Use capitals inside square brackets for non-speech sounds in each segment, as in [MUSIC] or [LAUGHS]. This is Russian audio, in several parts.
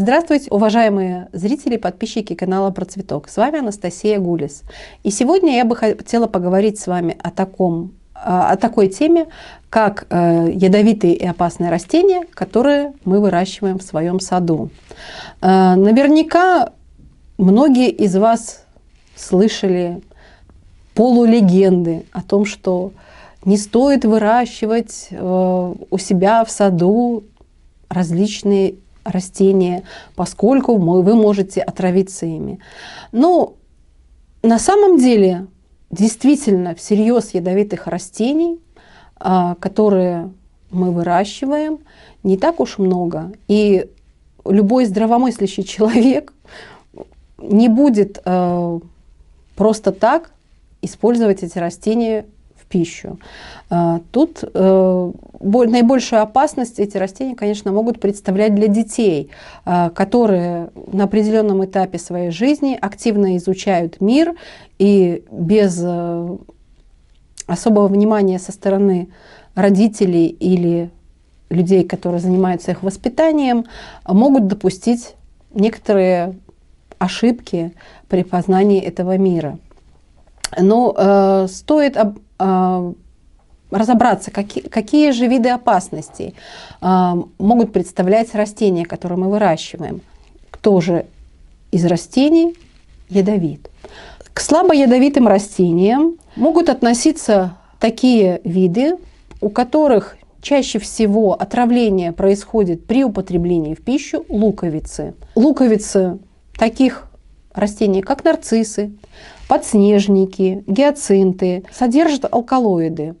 Здравствуйте, уважаемые зрители и подписчики канала Про Цветок. С вами Анастасия Гулис. И сегодня я бы хотела поговорить с вами о таком о такой теме, как э, ядовитые и опасные растения, которые мы выращиваем в своем саду. Э, наверняка многие из вас слышали полулегенды о том, что не стоит выращивать э, у себя в саду различные растения, поскольку вы можете отравиться ими. Но ну, на самом деле действительно всерьез ядовитых растений, а, которые мы выращиваем, не так уж много. И любой здравомыслящий человек не будет э, просто так использовать эти растения пищу. А, тут э, наибольшую опасность эти растения, конечно, могут представлять для детей, а, которые на определенном этапе своей жизни активно изучают мир и без э, особого внимания со стороны родителей или людей, которые занимаются их воспитанием, могут допустить некоторые ошибки при познании этого мира. Но ну, э, стоит об, э, разобраться, какие, какие же виды опасностей э, могут представлять растения, которые мы выращиваем. Кто же из растений ядовит? К слабо ядовитым растениям могут относиться такие виды, у которых чаще всего отравление происходит при употреблении в пищу луковицы. Луковицы таких растений, как нарциссы, подснежники, гиацинты, содержат алкалоиды.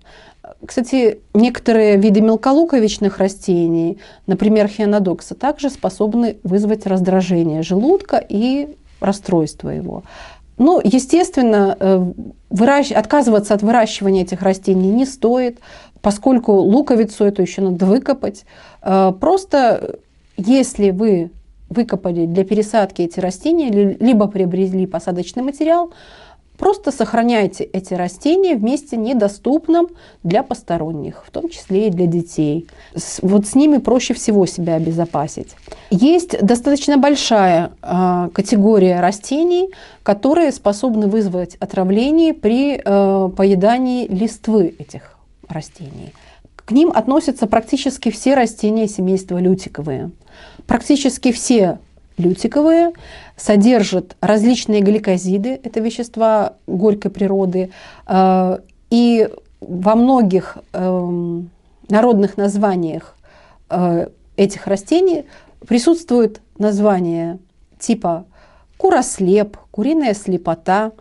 Кстати, некоторые виды мелколуковичных растений, например, хионодокса, также способны вызвать раздражение желудка и расстройство его. Ну, естественно, э, выращ... отказываться от выращивания этих растений не стоит, поскольку луковицу эту еще надо выкопать. Э, просто э, если вы выкопали для пересадки эти растения, либо приобрели посадочный материал, Просто сохраняйте эти растения в месте недоступном для посторонних, в том числе и для детей. Вот с ними проще всего себя обезопасить. Есть достаточно большая а, категория растений, которые способны вызвать отравление при а, поедании листвы этих растений. К ним относятся практически все растения семейства лютиковые. Практически все лютиковые, содержат различные гликозиды, это вещества горькой природы, э, и во многих эм, народных названиях э, этих растений присутствует название типа курослеп, куриная слепота,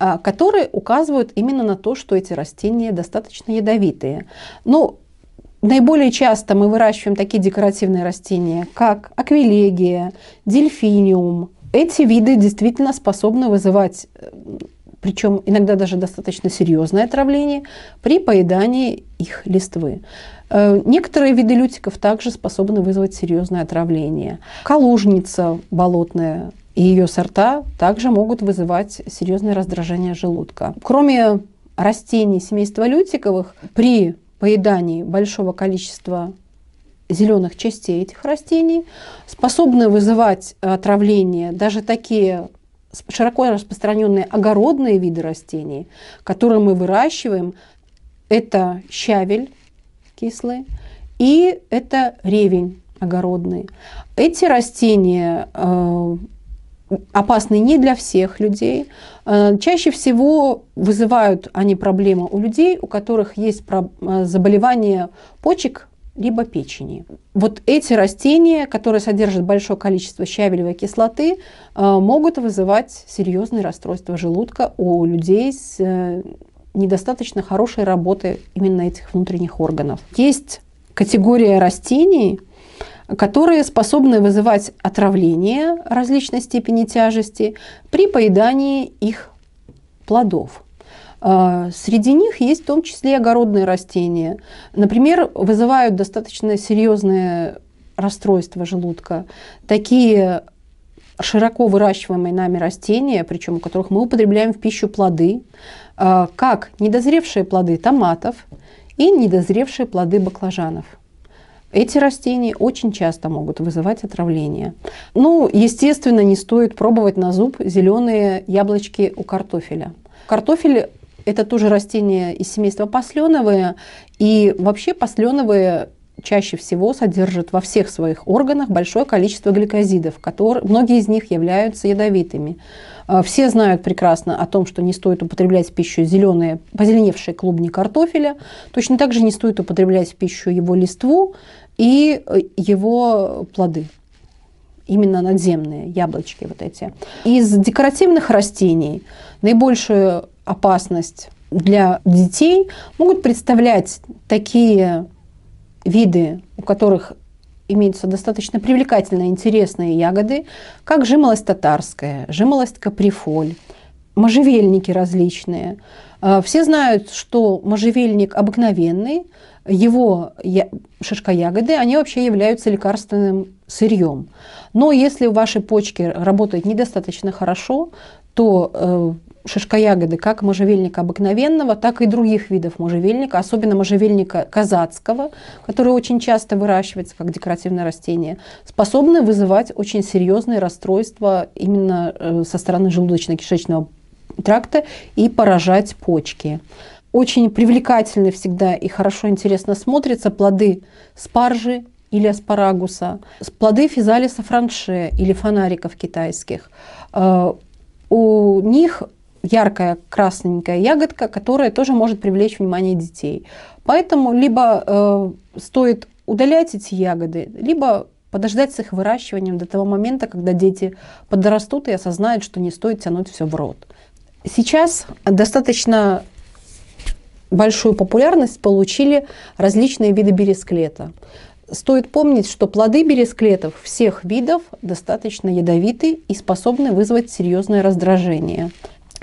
э, которые указывают именно на то, что эти растения достаточно ядовитые. Но ну, Наиболее часто мы выращиваем такие декоративные растения, как аквилегия, дельфиниум. Эти виды действительно способны вызывать, э, причем иногда даже достаточно серьезное отравление, при поедании их листвы. Э, некоторые виды лютиков также способны вызвать серьезное отравление. Калужница болотная и ее сорта также могут вызывать серьезное раздражение желудка. Кроме растений семейства лютиковых, при поедании большого количества зеленых частей этих растений, способны вызывать э, отравление даже такие широко распространенные огородные виды растений, которые мы выращиваем. Это щавель кислый и это ревень огородный. Эти растения э, опасны не для всех людей. Э, чаще всего вызывают они проблемы у людей, у которых есть э, заболевания почек либо печени. Вот эти растения, которые содержат большое количество щавелевой кислоты, э, могут вызывать серьезные расстройства желудка у людей с недостаточно хорошей работы именно этих внутренних органов. Есть категория растений, которые способны вызывать отравление различной степени тяжести при поедании их плодов. А, среди них есть в том числе огородные растения. Например, вызывают достаточно серьезные расстройства желудка. Такие широко выращиваемые нами растения, причем у которых мы употребляем в пищу плоды, а, как недозревшие плоды томатов и недозревшие плоды баклажанов – эти растения очень часто могут вызывать отравление. Ну, естественно, не стоит пробовать на зуб зеленые яблочки у картофеля. Картофель это тоже растение из семейства посленовые. И вообще посленовые чаще всего содержат во всех своих органах большое количество гликозидов, которые, многие из них являются ядовитыми. А, все знают прекрасно о том, что не стоит употреблять в пищу зеленые, позеленевшие клубни картофеля. Точно так же не стоит употреблять в пищу его листву, и э, его плоды именно надземные яблочки вот эти. Из декоративных растений наибольшую опасность для детей могут представлять такие виды, у которых имеются достаточно привлекательные, интересные ягоды, как жимолость татарская, жимолость каприфоль, можжевельники различные, а, все знают, что можжевельник обыкновенный, его шишкоягоды, они вообще являются лекарственным сырьем. Но если ваши почки работают недостаточно хорошо, то э, шишкоягоды как можжевельника обыкновенного, так и других видов можжевельника, особенно можжевельника казацкого, который очень часто выращивается как декоративное растение, способны вызывать очень серьезные расстройства именно э, со стороны желудочно-кишечного тракта и поражать почки. Очень привлекательны всегда и хорошо интересно смотрятся плоды спаржи или аспарагуса, плоды физалиса франше или фонариков китайских. Э, у них яркая красненькая ягодка, которая тоже может привлечь внимание детей. Поэтому либо э, стоит удалять эти ягоды, либо подождать с их выращиванием до того момента, когда дети подрастут и осознают, что не стоит тянуть все в рот. Сейчас достаточно большую популярность получили различные виды бересклета. Стоит помнить, что плоды бересклетов всех видов достаточно ядовиты и способны вызвать серьезное раздражение.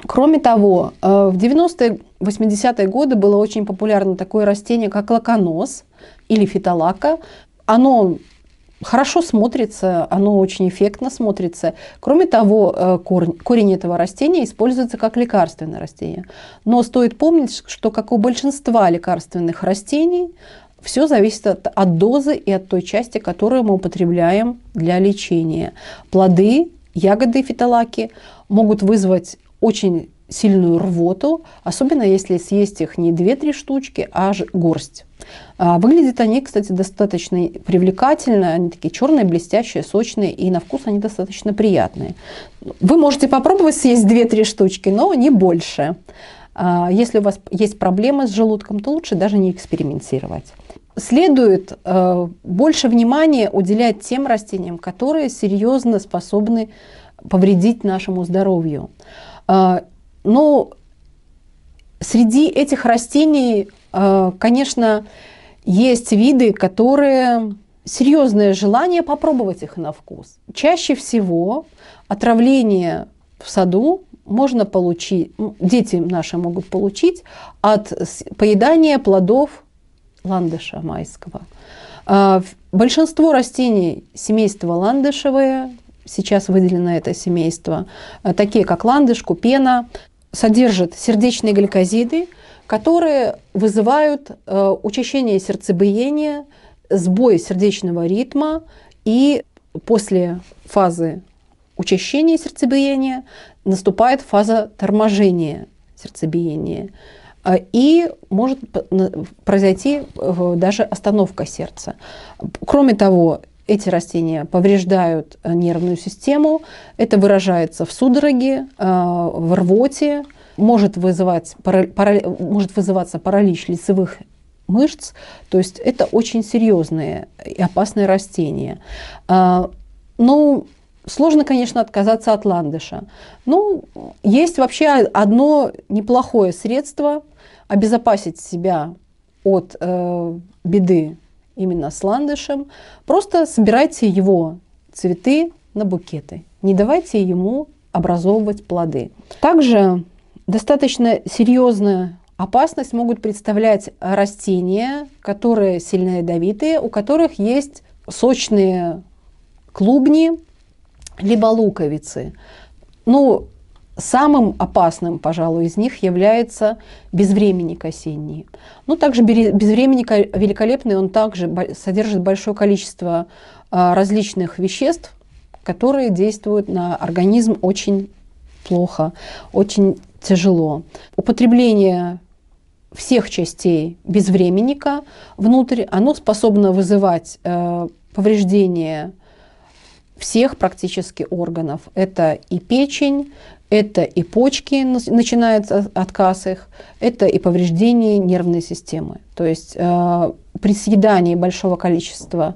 Кроме того, э, в 90-е, 80-е годы было очень популярно такое растение, как лаконос или фитолака. Оно хорошо смотрится, оно очень эффектно смотрится. Кроме того, э, корень, корень этого растения используется как лекарственное растение. Но стоит помнить, что как у большинства лекарственных растений, все зависит от, от дозы и от той части, которую мы употребляем для лечения. Плоды, ягоды фитолаки могут вызвать очень сильную рвоту, особенно если съесть их не 2-3 штучки, а горсть. А, выглядят они, кстати, достаточно привлекательно. Они такие черные, блестящие, сочные, и на вкус они достаточно приятные. Вы можете попробовать съесть 2-3 штучки, но не больше. А, если у вас есть проблемы с желудком, то лучше даже не экспериментировать. Следует э, больше внимания уделять тем растениям, которые серьезно способны повредить нашему здоровью. А, но среди этих растений Э, конечно, есть виды, которые серьезное желание попробовать их на вкус. Чаще всего отравление в саду можно получить, дети наши могут получить от поедания плодов ландыша майского. Э, большинство растений семейства ландышевые, сейчас выделено это семейство, э, такие как ландыш, купена, содержат сердечные гликозиды – которые вызывают э, учащение сердцебиения, сбой сердечного ритма и после фазы учащения сердцебиения наступает фаза торможения сердцебиения. Э, и может произойти э, даже остановка сердца. Кроме того, эти растения повреждают э, нервную систему. Это выражается в судороге, в рвоте, может, вызывать, пара, может вызываться паралич лицевых мышц, то есть это очень серьезные и опасные растения. А, ну, Сложно, конечно, отказаться от ландыша. Ну, есть вообще одно неплохое средство обезопасить себя от э, беды именно с ландышем. Просто собирайте его цветы на букеты. Не давайте ему образовывать плоды. Также Достаточно серьезная опасность могут представлять растения, которые сильно ядовитые, у которых есть сочные клубни, либо луковицы. Ну, самым опасным, пожалуй, из них является безвременник осенний. Ну, также безвременник великолепный, он также содержит большое количество а, различных веществ, которые действуют на организм очень плохо, очень тяжело. Употребление всех частей безвременника внутрь, оно способно вызывать э, повреждение всех практически органов. Это и печень, это и почки, начинается отказ их, это и повреждение нервной системы. То есть э, при съедании большого количества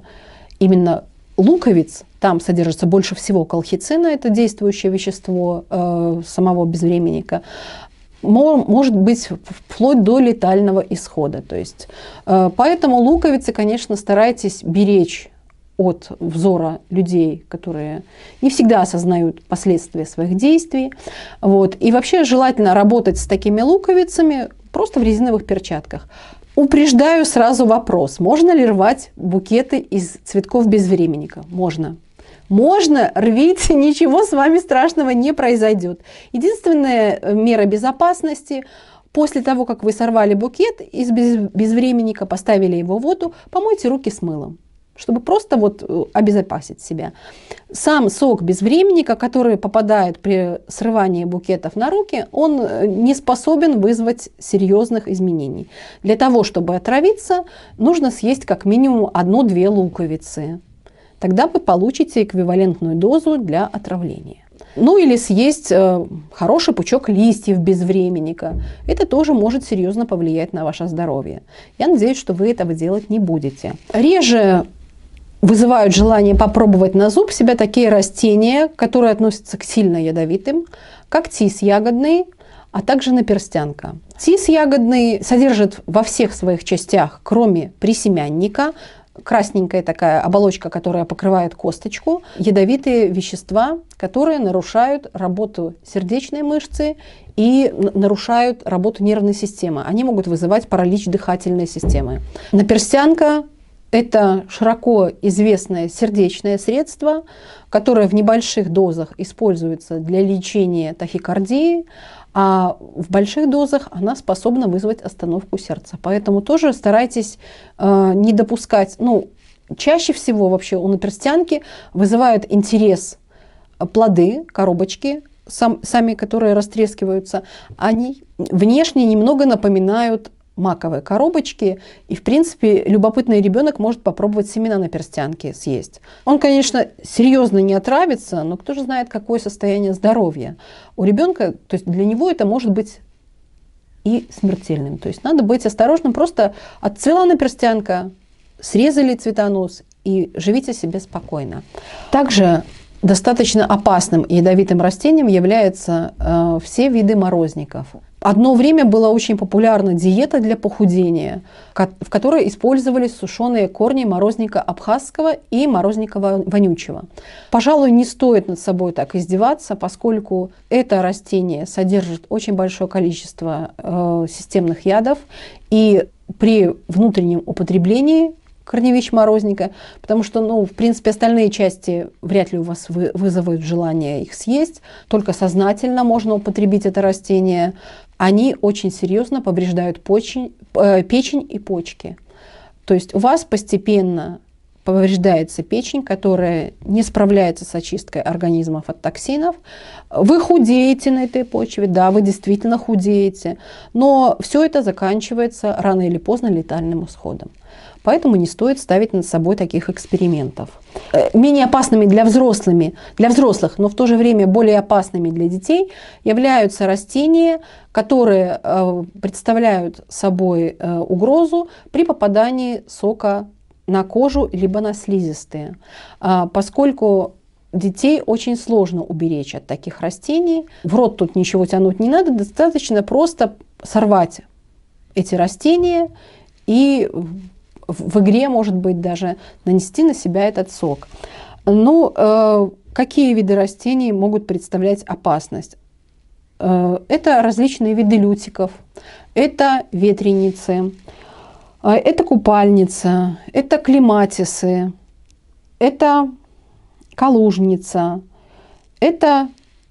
именно луковиц, там содержится больше всего колхицина, это действующее вещество э, самого безвременника, может быть вплоть до летального исхода. То есть, э, поэтому луковицы, конечно, старайтесь беречь от взора людей, которые не всегда осознают последствия своих действий. Вот. И вообще желательно работать с такими луковицами просто в резиновых перчатках. Упреждаю сразу вопрос, можно ли рвать букеты из цветков безвременника? Можно. Можно, рвите, [LAUGHS] ничего с вами страшного не произойдет. Единственная э, мера безопасности После того, как вы сорвали букет из безвременника, поставили его в воду, помойте руки с мылом чтобы просто вот э, обезопасить себя. Сам сок безвременника, который попадает при срывании букетов на руки, он э, не способен вызвать серьезных изменений. Для того, чтобы отравиться, нужно съесть как минимум одну-две луковицы. Тогда вы получите эквивалентную дозу для отравления. Ну или съесть э, хороший пучок листьев безвременника. Это тоже может серьезно повлиять на ваше здоровье. Я надеюсь, что вы этого делать не будете. Реже вызывают желание попробовать на зуб себя такие растения, которые относятся к сильно ядовитым, как тис ягодный, а также наперстянка. Тис ягодный содержит во всех своих частях, кроме присемянника, красненькая такая оболочка, которая покрывает косточку, ядовитые вещества, которые нарушают работу сердечной мышцы и нарушают работу нервной системы. Они могут вызывать паралич дыхательной системы. Наперстянка это широко известное сердечное средство, которое в небольших дозах используется для лечения тахикардии, а в больших дозах она способна вызвать остановку сердца. Поэтому тоже старайтесь э, не допускать, ну, чаще всего вообще у наперстянки вызывают интерес плоды, коробочки, сам, сами которые растрескиваются, они внешне немного напоминают маковые коробочки. И, в принципе, любопытный ребенок может попробовать семена на перстянке съесть. Он, конечно, серьезно не отравится, но кто же знает, какое состояние здоровья у ребенка. То есть для него это может быть и смертельным. То есть надо быть осторожным. Просто отцвела на перстянка, срезали цветонос и живите себе спокойно. Также достаточно опасным и ядовитым растением являются э, все виды морозников. Одно время была очень популярна диета для похудения, в которой использовались сушеные корни морозника абхазского и морозника вонючего. Пожалуй, не стоит над собой так издеваться, поскольку это растение содержит очень большое количество э, системных ядов, и при внутреннем употреблении корневищ морозника, потому что, ну, в принципе, остальные части вряд ли у вас вы, вызовут желание их съесть. Только сознательно можно употребить это растение они очень серьезно повреждают почень, э, печень и почки. То есть у вас постепенно повреждается печень, которая не справляется с очисткой организмов от токсинов. Вы худеете на этой почве, да, вы действительно худеете, но все это заканчивается рано или поздно летальным исходом. Поэтому не стоит ставить над собой таких экспериментов. Э, менее опасными для, взрослыми, для взрослых, но в то же время более опасными для детей являются растения, которые э, представляют собой э, угрозу при попадании сока на кожу либо на слизистые, а, поскольку детей очень сложно уберечь от таких растений. В рот тут ничего тянуть не надо, достаточно просто сорвать эти растения и в игре, может быть, даже нанести на себя этот сок. Ну, э, какие виды растений могут представлять опасность? Э, это различные виды лютиков, это ветреницы, э, это купальница, это клематисы, это калужница, это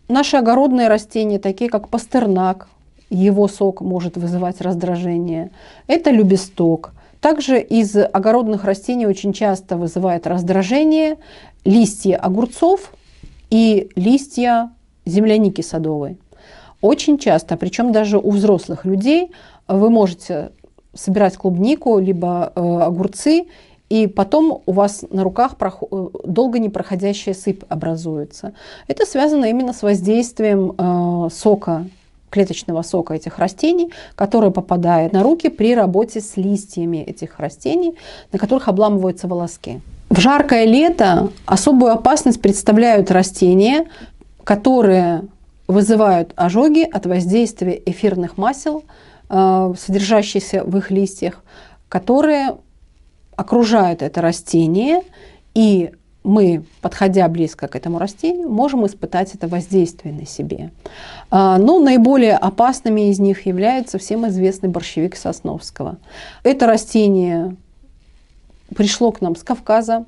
наши огородные растения, такие как пастернак, его сок может вызывать раздражение, это любисток. Также из огородных растений очень часто вызывает раздражение листья огурцов и листья земляники садовой. Очень часто, причем даже у взрослых людей, вы можете собирать клубнику, либо э, огурцы, и потом у вас на руках э, долго не проходящая сыпь образуется. Это связано именно с воздействием э, сока клеточного сока этих растений, которое попадает на руки при работе с листьями этих растений, на которых обламываются волоски. В жаркое лето особую опасность представляют растения, которые вызывают ожоги от воздействия эфирных масел, э, содержащихся в их листьях, которые окружают это растение и мы, подходя близко к этому растению, можем испытать это воздействие на себе. А, Но ну, наиболее опасными из них является всем известный борщевик Сосновского. Это растение пришло к нам с Кавказа.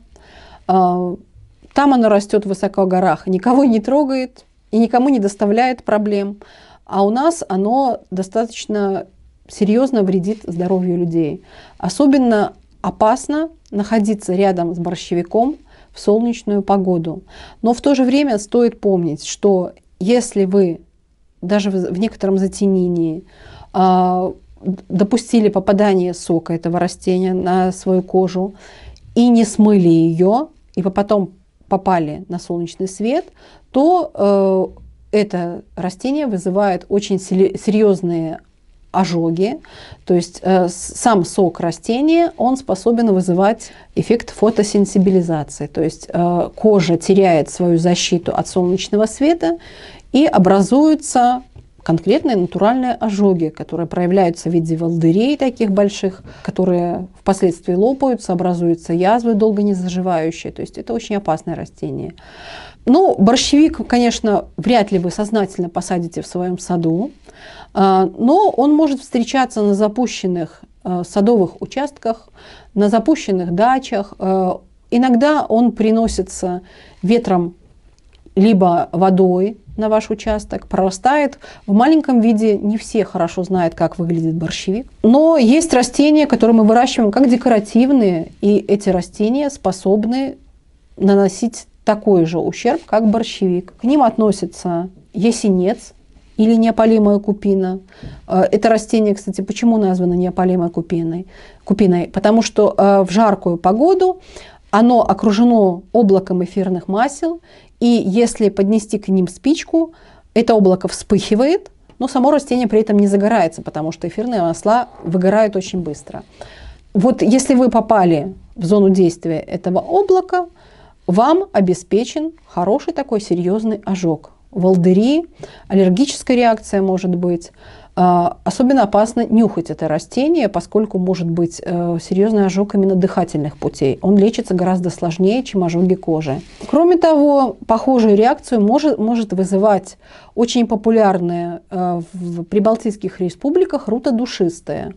А, там оно растет высоко в горах, никого не трогает и никому не доставляет проблем. А у нас оно достаточно серьезно вредит здоровью людей. Особенно опасно находиться рядом с борщевиком, в солнечную погоду. Но в то же время стоит помнить, что если вы даже в некотором затенении а, допустили попадание сока этого растения на свою кожу и не смыли ее, и потом попали на солнечный свет, то э, это растение вызывает очень серьезные ожоги. То есть э, сам сок растения, он способен вызывать эффект фотосенсибилизации. То есть э, кожа теряет свою защиту от солнечного света и образуются конкретные натуральные ожоги, которые проявляются в виде волдырей таких больших, которые впоследствии лопаются, образуются язвы, долго не заживающие. То есть это очень опасное растение. Ну, борщевик, конечно, вряд ли вы сознательно посадите в своем саду. А, но он может встречаться на запущенных а, садовых участках, на запущенных дачах. А, иногда он приносится ветром либо водой на ваш участок, прорастает. В маленьком виде не все хорошо знают, как выглядит борщевик. Но есть растения, которые мы выращиваем как декоративные, и эти растения способны наносить такой же ущерб, как борщевик. К ним относится ясенец или неопалимая купина. Э, это растение, кстати, почему названо неопалимой купиной? купиной? Потому что э, в жаркую погоду оно окружено облаком эфирных масел, и если поднести к ним спичку, это облако вспыхивает, но само растение при этом не загорается, потому что эфирные масла выгорают очень быстро. Вот если вы попали в зону действия этого облака, вам обеспечен хороший такой серьезный ожог волдыри, аллергическая реакция может быть. А, особенно опасно нюхать это растение, поскольку может быть э, серьезный ожог именно дыхательных путей. Он лечится гораздо сложнее, чем ожоги кожи. Кроме того, похожую реакцию может, может вызывать очень популярная э, в прибалтийских республиках рута душистая.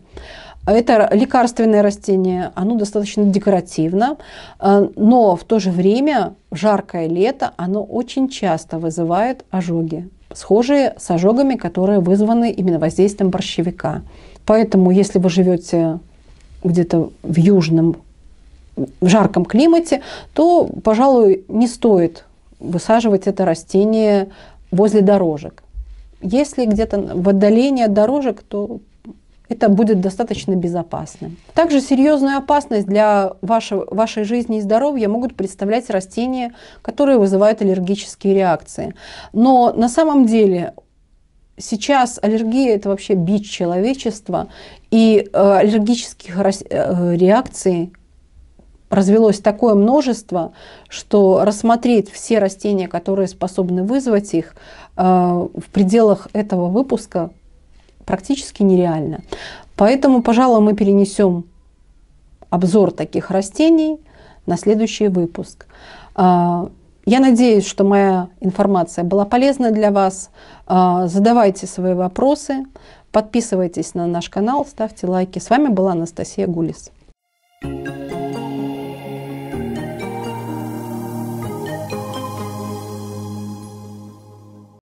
Это лекарственное растение, оно достаточно декоративно, э, но в то же время жаркое лето, оно очень часто вызывает ожоги, схожие с ожогами, которые вызваны именно воздействием борщевика. Поэтому, если вы живете где-то в южном, в жарком климате, то, пожалуй, не стоит высаживать это растение возле дорожек. Если где-то в отдалении от дорожек, то это будет достаточно безопасным. Также серьезную опасность для вашего, вашей жизни и здоровья могут представлять растения, которые вызывают аллергические реакции. Но на самом деле сейчас аллергия это вообще бич человечества, и э, аллергических э, реакций развелось такое множество, что рассмотреть все растения, которые способны вызвать их, э, в пределах этого выпуска практически нереально. Поэтому, пожалуй, мы перенесем обзор таких растений на следующий выпуск. А, я надеюсь, что моя информация была полезна для вас. А, задавайте свои вопросы, подписывайтесь на наш канал, ставьте лайки. С вами была Анастасия Гулис. thank you